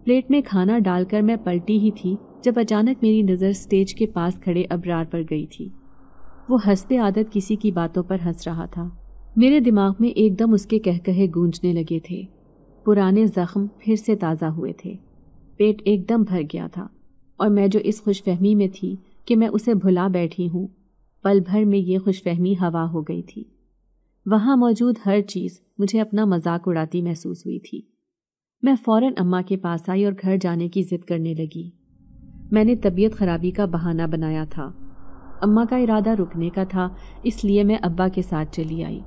प्लेट में खाना डालकर मैं पलटी ही थी जब अचानक मेरी नज़र स्टेज के पास खड़े अबरार पर गई थी वो हंसते आदत किसी की बातों पर हंस रहा था मेरे दिमाग में एकदम उसके कह कहे गूंजने लगे थे पुराने ज़ख्म फिर से ताज़ा हुए थे पेट एकदम भर गया था और मैं जो इस खुशफहमी में थी कि मैं उसे भुला बैठी हूँ पल भर में ये खुशफहमी हवा हो गई थी वहाँ मौजूद हर चीज़ मुझे अपना मजाक उड़ाती महसूस हुई थी मैं फ़ौरन अम्मा के पास आई और घर जाने की ज़िद करने लगी मैंने तबीयत खराबी का बहाना बनाया था अम्मा का इरादा रुकने का था इसलिए मैं अब्बा के साथ चली आई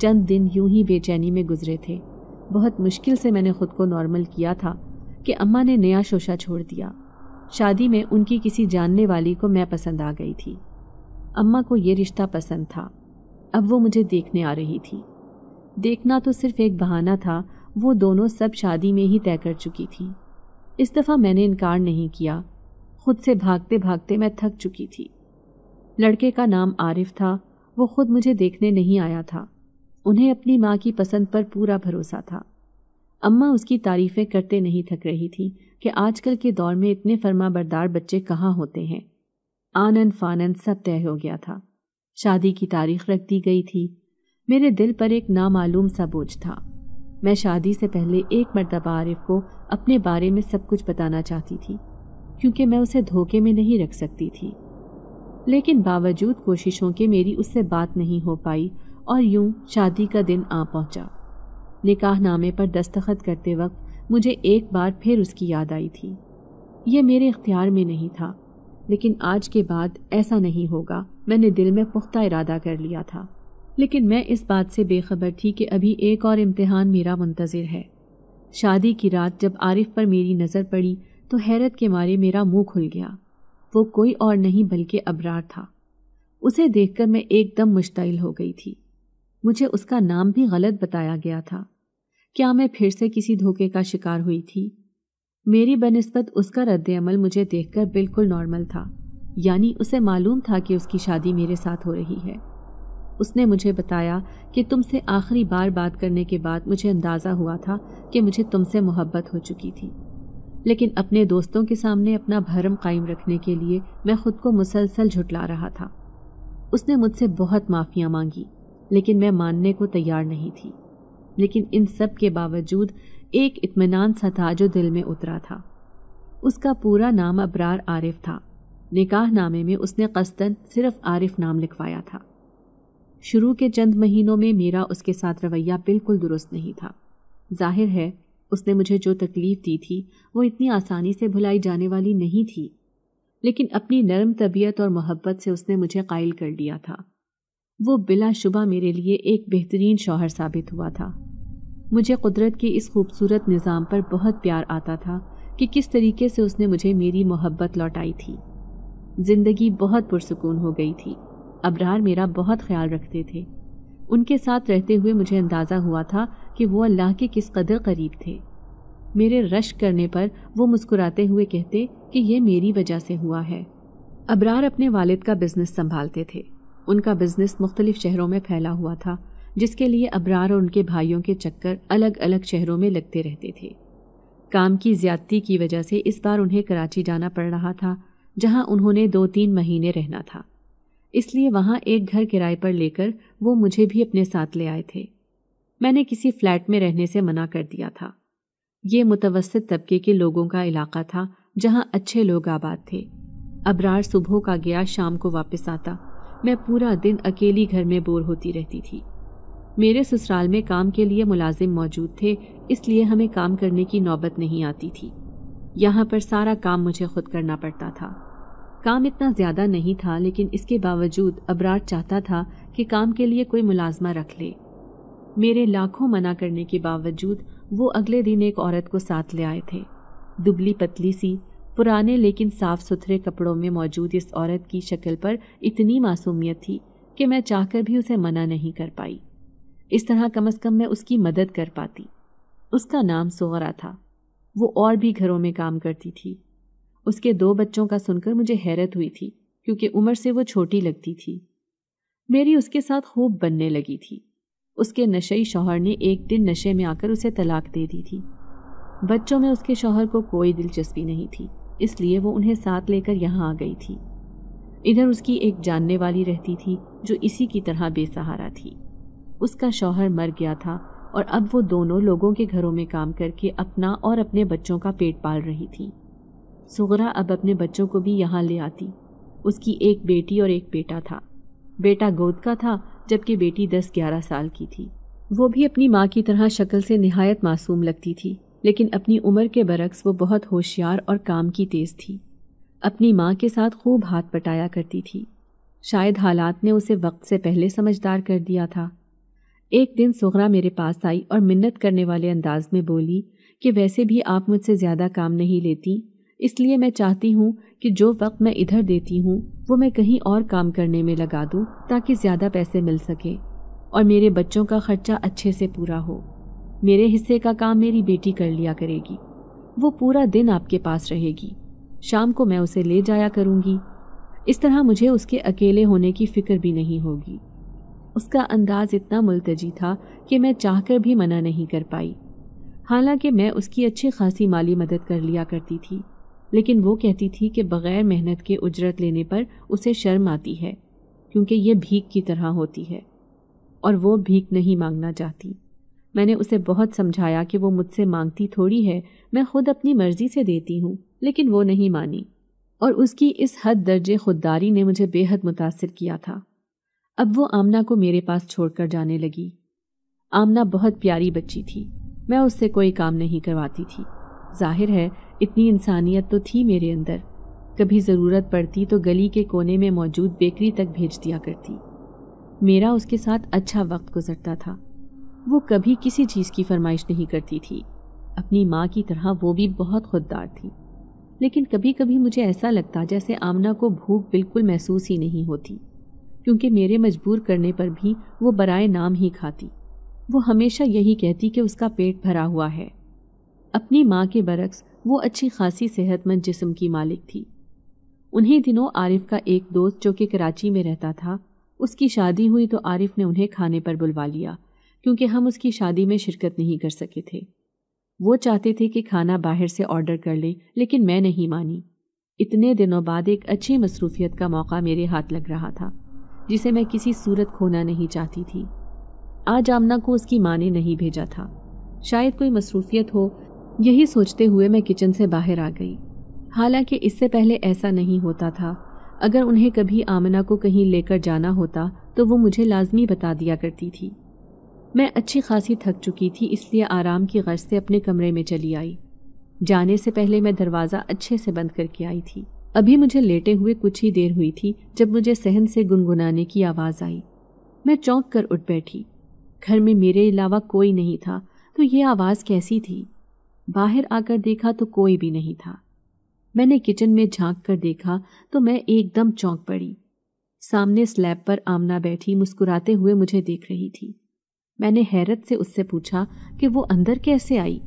चंद दिन यूं ही बेचैनी में गुजरे थे बहुत मुश्किल से मैंने खुद को नॉर्मल किया था कि अम्मा ने नया शोशा छोड़ दिया शादी में उनकी किसी जानने वाली को मैं पसंद आ गई थी अम्मा को ये रिश्ता पसंद था अब वो मुझे देखने आ रही थी देखना तो सिर्फ एक बहाना था वो दोनों सब शादी में ही तय कर चुकी थी इस दफ़ा मैंने इनकार नहीं किया खुद से भागते भागते मैं थक चुकी थी लड़के का नाम आरिफ था वो खुद मुझे देखने नहीं आया था उन्हें अपनी माँ की पसंद पर पूरा भरोसा था अम्मा उसकी तारीफ़ें करते नहीं थक रही थी कि आजकल के दौर में इतने फर्मा बरदार बच्चे कहाँ होते हैं आनंद फानंद सब तय हो गया था शादी की तारीख रख दी गई थी मेरे दिल पर एक नामालूम सा बोझ था मैं शादी से पहले एक मरतबा आरिफ को अपने बारे में सब कुछ बताना चाहती थी क्योंकि मैं उसे धोखे में नहीं रख सकती थी लेकिन बावजूद कोशिशों के मेरी उससे बात नहीं हो पाई और यूं शादी का दिन आ पहुंचा निकाहनामे पर दस्तखत करते वक्त मुझे एक बार फिर उसकी याद आई थी यह मेरे इख्तियार में नहीं था लेकिन आज के बाद ऐसा नहीं होगा मैंने दिल में पुख्ता इरादा कर लिया था लेकिन मैं इस बात से बेखबर थी कि अभी एक और इम्तहान मेरा मुंतज़र है शादी की रात जब आरिफ पर मेरी नज़र पड़ी तो हैरत के मारे मेरा मुंह खुल गया वो कोई और नहीं बल्कि अबरार था उसे देखकर मैं एकदम मुश्तिल हो गई थी मुझे उसका नाम भी गलत बताया गया था क्या मैं फिर से किसी धोखे का शिकार हुई थी मेरी बनस्बत उसका रद्दमल मुझे देखकर बिल्कुल नॉर्मल था यानी उसे मालूम था कि उसकी शादी मेरे साथ हो रही है उसने मुझे बताया कि तुमसे आखिरी बार बात करने के बाद मुझे अंदाज़ा हुआ था कि मुझे तुमसे मोहब्बत हो चुकी थी लेकिन अपने दोस्तों के सामने अपना भरम कायम रखने के लिए मैं खुद को मुसलसल झुटला रहा था उसने मुझसे बहुत माफ़ियाँ मांगी लेकिन मैं मानने को तैयार नहीं थी लेकिन इन सब के बावजूद एक इतमान सा था जो दिल में उतरा था उसका पूरा नाम अबरार आरिफ था निकाह नामे में उसने कस्तन सिर्फ आरिफ नाम लिखवाया था शुरू के चंद महीनों में मेरा उसके साथ रवैया बिल्कुल दुरुस्त नहीं था जाहिर है उसने मुझे जो तकलीफ़ दी थी वो इतनी आसानी से भुलाई जाने वाली नहीं थी लेकिन अपनी नरम तबीयत और मोहब्बत से उसने मुझे कायल कर दिया था वो बिलाशुबा मेरे लिए एक बेहतरीन शौहर साबित हुआ था मुझे कुदरत के इस खूबसूरत निज़ाम पर बहुत प्यार आता था कि किस तरीके से उसने मुझे मेरी मोहब्बत लौटाई थी ज़िंदगी बहुत पुरसकून हो गई थी अबरार मेरा बहुत ख्याल रखते थे उनके साथ रहते हुए मुझे अंदाज़ा हुआ था कि वो अल्लाह के किस कदर करीब थे मेरे रश करने पर वो मुस्कुराते हुए कहते कि यह मेरी वजह से हुआ है अबरार अपने वालिद का बिजनेस संभालते थे उनका बिजनेस मुख्तलिफ शहरों में फैला हुआ था जिसके लिए अबरार और उनके भाइयों के चक्कर अलग अलग शहरों में लगते रहते थे काम की ज्यादती की वजह से इस बार उन्हें कराची जाना पड़ रहा था जहां उन्होंने दो तीन महीने रहना था इसलिए वहां एक घर किराए पर लेकर वो मुझे भी अपने साथ ले आए थे मैंने किसी फ्लैट में रहने से मना कर दिया था ये मुतवसत तबके के लोगों का इलाका था जहां अच्छे लोग आबाद थे अबरार सुबह का गया शाम को वापस आता मैं पूरा दिन अकेली घर में बोर होती रहती थी मेरे ससुराल में काम के लिए मुलाजिम मौजूद थे इसलिए हमें काम करने की नौबत नहीं आती थी यहाँ पर सारा काम मुझे खुद करना पड़ता था काम इतना ज़्यादा नहीं था लेकिन इसके बावजूद अबरार चाहता था कि काम के लिए कोई मुलाजमा रख ले मेरे लाखों मना करने के बावजूद वो अगले दिन एक औरत को साथ ले आए थे दुबली पतली सी पुराने लेकिन साफ सुथरे कपड़ों में मौजूद इस औरत की शक्ल पर इतनी मासूमियत थी कि मैं चाहकर भी उसे मना नहीं कर पाई इस तरह कम अज़ कम मैं उसकी मदद कर पाती उसका नाम सोरा था वो और भी घरों में काम करती थी उसके दो बच्चों का सुनकर मुझे हैरत हुई थी क्योंकि उम्र से वो छोटी लगती थी मेरी उसके साथ खूब बनने लगी थी उसके नशई शौहर ने एक दिन नशे में आकर उसे तलाक दे दी थी बच्चों में उसके शौहर को कोई दिलचस्पी नहीं थी इसलिए वो उन्हें साथ लेकर यहाँ आ गई थी इधर उसकी एक जानने वाली रहती थी जो इसी की तरह बेसहारा थी उसका शौहर मर गया था और अब वो दोनों लोगों के घरों में काम करके अपना और अपने बच्चों का पेट पाल रही थी सुगरा अब अपने बच्चों को भी यहाँ ले आती उसकी एक बेटी और एक बेटा था बेटा गोद का था जबकि बेटी दस ग्यारह साल की थी वो भी अपनी माँ की तरह शक्ल से नहायत मासूम लगती थी लेकिन अपनी उम्र के बरक्स वो बहुत होशियार और काम की तेज़ थी अपनी माँ के साथ खूब हाथ पटाया करती थी शायद हालात ने उसे वक्त से पहले समझदार कर दिया था एक दिन सुगरा मेरे पास आई और मिन्नत करने वाले अंदाज में बोली कि वैसे भी आप मुझसे ज़्यादा काम नहीं लेती इसलिए मैं चाहती हूँ कि जो वक्त मैं इधर देती हूँ वो मैं कहीं और काम करने में लगा दूँ ताकि ज़्यादा पैसे मिल सके और मेरे बच्चों का ख़र्चा अच्छे से पूरा हो मेरे हिस्से का काम मेरी बेटी कर लिया करेगी वो पूरा दिन आपके पास रहेगी शाम को मैं उसे ले जाया करूँगी इस तरह मुझे उसके अकेले होने की फ़िक्र भी नहीं होगी उसका अंदाज़ इतना मुलतजी था कि मैं चाहकर भी मना नहीं कर पाई हालांकि मैं उसकी अच्छी खासी माली मदद कर लिया करती थी लेकिन वो कहती थी कि बग़ैर मेहनत के उजरत लेने पर उसे शर्म आती है क्योंकि ये भीख की तरह होती है और वो भीख नहीं मांगना चाहती मैंने उसे बहुत समझाया कि वो मुझसे मांगती थोड़ी है मैं खुद अपनी मर्ज़ी से देती हूँ लेकिन वो नहीं मानी और उसकी इस हद दर्जे खुददारी ने मुझे बेहद मुतासर किया था अब वो आमना को मेरे पास छोड़कर जाने लगी आमना बहुत प्यारी बच्ची थी मैं उससे कोई काम नहीं करवाती थी जाहिर है इतनी इंसानियत तो थी मेरे अंदर कभी ज़रूरत पड़ती तो गली के कोने में मौजूद बेकरी तक भेज दिया करती मेरा उसके साथ अच्छा वक्त गुजरता था वो कभी किसी चीज़ की फरमाइश नहीं करती थी अपनी माँ की तरह वो भी बहुत खुददार थी लेकिन कभी कभी मुझे ऐसा लगता जैसे आमना को भूख बिल्कुल महसूस ही नहीं होती क्योंकि मेरे मजबूर करने पर भी वो बराए नाम ही खाती वो हमेशा यही कहती कि उसका पेट भरा हुआ है अपनी माँ के बरक्स वो अच्छी खासी सेहतमंद जिस्म की मालिक थी उन्हीं दिनों आरिफ का एक दोस्त जो कि कराची में रहता था उसकी शादी हुई तो आरिफ ने उन्हें खाने पर बुलवा लिया क्योंकि हम उसकी शादी में शिरकत नहीं कर सके थे वो चाहते थे कि खाना बाहर से ऑर्डर कर लें लेकिन मैं नहीं मानी इतने दिनों बाद एक अच्छी मसरूफियत का मौका मेरे हाथ लग रहा था जिसे मैं किसी सूरत खोना नहीं चाहती थी आज आमना को उसकी माँ ने नहीं भेजा था शायद कोई मसरूफियत हो यही सोचते हुए मैं किचन से बाहर आ गई हालांकि इससे पहले ऐसा नहीं होता था अगर उन्हें कभी आमना को कहीं लेकर जाना होता तो वो मुझे लाजमी बता दिया करती थी मैं अच्छी खासी थक चुकी थी इसलिए आराम की गर्ज से अपने कमरे में चली आई जाने से पहले मैं दरवाज़ा अच्छे से बंद करके आई थी अभी मुझे लेटे हुए कुछ ही देर हुई थी जब मुझे सहन से गुनगुनाने की आवाज़ आई मैं चौंक कर उठ बैठी घर में मेरे अलावा कोई नहीं था तो ये आवाज़ कैसी थी बाहर आकर देखा तो कोई भी नहीं था मैंने किचन में झांक कर देखा तो मैं एकदम चौंक पड़ी सामने स्लैब पर आमना बैठी मुस्कुराते हुए मुझे देख रही थी मैंने हैरत से उससे पूछा कि वो अंदर कैसे आई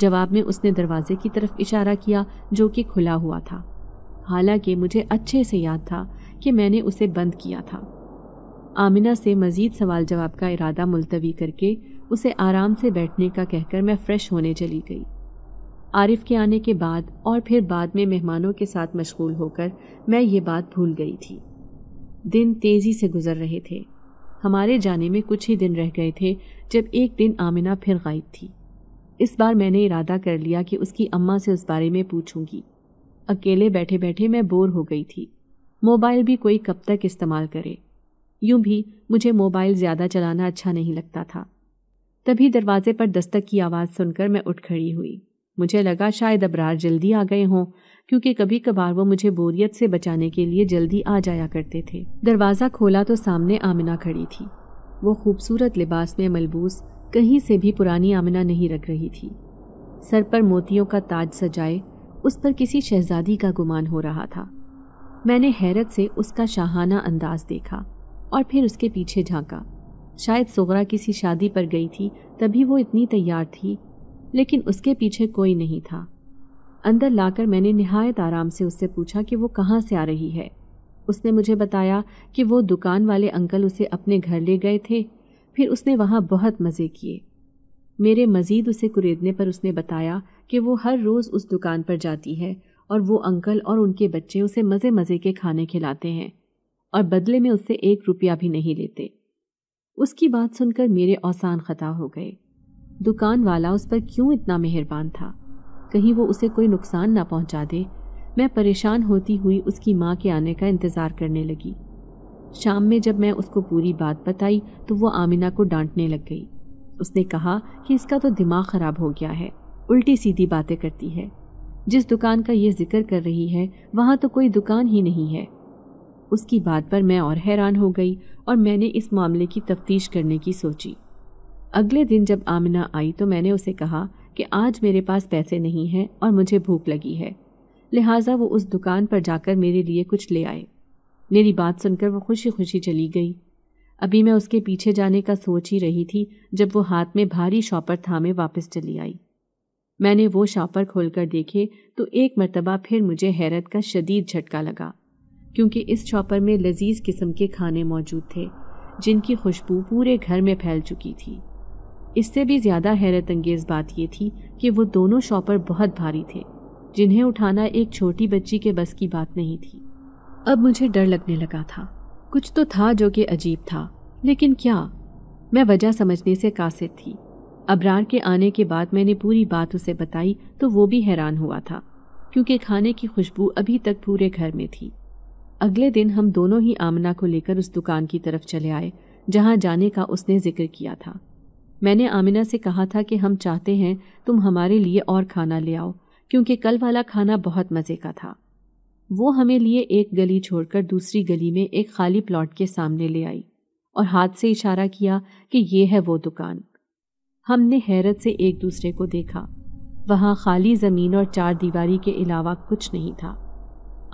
जवाब में उसने दरवाजे की तरफ इशारा किया जो कि खुला हुआ था हालांकि मुझे अच्छे से याद था कि मैंने उसे बंद किया था आमिना से मज़ीद सवाल जवाब का इरादा मुलतवी करके उसे आराम से बैठने का कहकर मैं फ़्रेश होने चली गई आरिफ के आने के बाद और फिर बाद में मेहमानों के साथ मशगूल होकर मैं ये बात भूल गई थी दिन तेज़ी से गुजर रहे थे हमारे जाने में कुछ ही दिन रह गए थे जब एक दिन आमिना फिर गायब थी इस बार मैंने इरादा कर लिया कि उसकी अम्मा से उस बारे में पूछूंगी अकेले बैठे बैठे मैं बोर हो गई थी मोबाइल भी कोई कब तक इस्तेमाल करे यूं भी मुझे मोबाइल ज़्यादा चलाना अच्छा नहीं लगता था तभी दरवाजे पर दस्तक की आवाज़ सुनकर मैं उठ खड़ी हुई मुझे लगा शायद अबरार जल्दी आ गए हों क्योंकि कभी कभार वो मुझे बोरियत से बचाने के लिए जल्दी आ जाया करते थे दरवाज़ा खोला तो सामने आमिना खड़ी थी वो खूबसूरत लिबास में मलबूस कहीं से भी पुरानी आमिना नहीं रख रही थी सर पर मोतियों का ताज सजाए उस पर किसी शहजादी का गुमान हो रहा था मैंने हैरत से उसका शाहाना अंदाज देखा और फिर उसके पीछे झांका शायद सोगरा किसी शादी पर गई थी तभी वो इतनी तैयार थी लेकिन उसके पीछे कोई नहीं था अंदर लाकर मैंने नहायत आराम से उससे पूछा कि वो कहाँ से आ रही है उसने मुझे बताया कि वो दुकान वाले अंकल उसे अपने घर ले गए थे फिर उसने वहाँ बहुत मज़े किए मेरे मज़ीद उसे कुरेदने पर उसने बताया कि वो हर रोज़ उस दुकान पर जाती है और वो अंकल और उनके बच्चे उसे मज़े मज़े के खाने खिलाते हैं और बदले में उससे एक रुपया भी नहीं लेते उसकी बात सुनकर मेरे औसान ख़ता हो गए दुकान वाला उस पर क्यों इतना मेहरबान था कहीं वो उसे कोई नुकसान ना पहुंचा दे मैं परेशान होती हुई उसकी माँ के आने का इंतज़ार करने लगी शाम में जब मैं उसको पूरी बात बताई तो वो आमिना को डांटने लग गई उसने कहा कि इसका तो दिमाग ख़राब हो गया है उल्टी सीधी बातें करती है जिस दुकान का ये जिक्र कर रही है वहाँ तो कोई दुकान ही नहीं है उसकी बात पर मैं और हैरान हो गई और मैंने इस मामले की तफ्तीश करने की सोची अगले दिन जब आमिना आई तो मैंने उसे कहा कि आज मेरे पास पैसे नहीं हैं और मुझे भूख लगी है लिहाजा वो उस दुकान पर जाकर मेरे लिए कुछ ले आए मेरी बात सुनकर वो खुशी खुशी चली गई अभी मैं उसके पीछे जाने का सोच ही रही थी जब वो हाथ में भारी शॉपर थामे वापस चली आई मैंने वो शॉपर खोलकर देखे तो एक मरतबा फिर मुझे हैरत का शदीद झटका लगा क्योंकि इस शॉपर में लजीज किस्म के खाने मौजूद थे जिनकी खुशबू पूरे घर में फैल चुकी थी इससे भी ज़्यादा हैरत अंगेज़ बात यह थी कि वो दोनों शॉपर बहुत भारी थे जिन्हें उठाना एक छोटी बच्ची के बस की बात नहीं थी अब मुझे डर लगने लगा था कुछ तो था जो कि अजीब था लेकिन क्या मैं वजह समझने से कासिर थी अबरार के आने के बाद मैंने पूरी बात उसे बताई तो वो भी हैरान हुआ था क्योंकि खाने की खुशबू अभी तक पूरे घर में थी अगले दिन हम दोनों ही आमना को लेकर उस दुकान की तरफ चले आए जहाँ जाने का उसने जिक्र किया था मैंने आमिना से कहा था कि हम चाहते हैं तुम हमारे लिए और खाना ले आओ क्योंकि कल वाला खाना बहुत मज़े का था वो हमें लिए एक गली छोड़कर दूसरी गली में एक खाली प्लॉट के सामने ले आई और हाथ से इशारा किया कि ये है वो दुकान हमने हैरत से एक दूसरे को देखा वहाँ खाली ज़मीन और चार दीवारी के अलावा कुछ नहीं था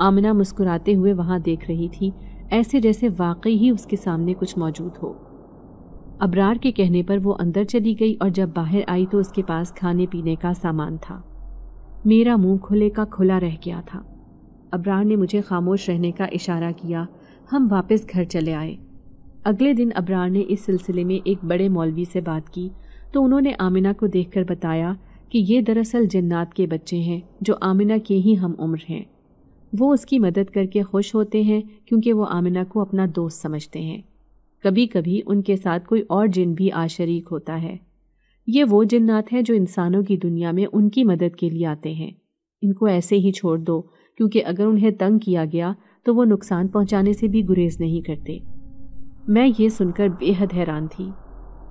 आमना मुस्कुराते हुए वहाँ देख रही थी ऐसे जैसे वाकई ही उसके सामने कुछ मौजूद हो अबरार के कहने पर वो अंदर चली गई और जब बाहर आई तो उसके पास खाने पीने का सामान था मेरा मुंह खुले का खुला रह गया था अबरार ने मुझे खामोश रहने का इशारा किया हम वापस घर चले आए अगले दिन अबरार ने इस सिलसिले में एक बड़े मौलवी से बात की तो उन्होंने आमिना को देख बताया कि ये दरअसल जन्नात के बच्चे हैं जो आमिना के ही हम उम्र हैं वो उसकी मदद करके खुश होते हैं क्योंकि वो आमिना को अपना दोस्त समझते हैं कभी कभी उनके साथ कोई और जिन भी आशरीक होता है ये वो जिन्नात हैं जो इंसानों की दुनिया में उनकी मदद के लिए आते हैं इनको ऐसे ही छोड़ दो क्योंकि अगर उन्हें तंग किया गया तो वो नुकसान पहुंचाने से भी गुरेज नहीं करते मैं ये सुनकर बेहद हैरान थी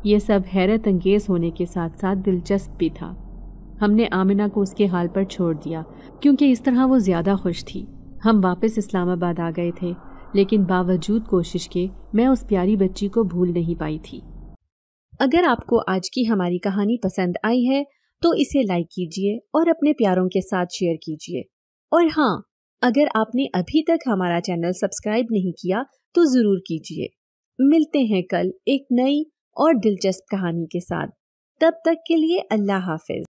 ये सब हैरत अंगेज होने के साथ साथ दिलचस्प भी था हमने आमिना को उसके हाल पर छोड़ दिया क्योंकि इस तरह वो ज़्यादा खुश थी हम वापस इस्लामाबाद आ गए थे लेकिन बावजूद कोशिश के मैं उस प्यारी बच्ची को भूल नहीं पाई थी अगर आपको आज की हमारी कहानी पसंद आई है तो इसे लाइक कीजिए और अपने प्यारों के साथ शेयर कीजिए और हाँ अगर आपने अभी तक हमारा चैनल सब्सक्राइब नहीं किया तो ज़रूर कीजिए मिलते हैं कल एक नई और दिलचस्प कहानी के साथ तब तक के लिए अल्लाह हाफिज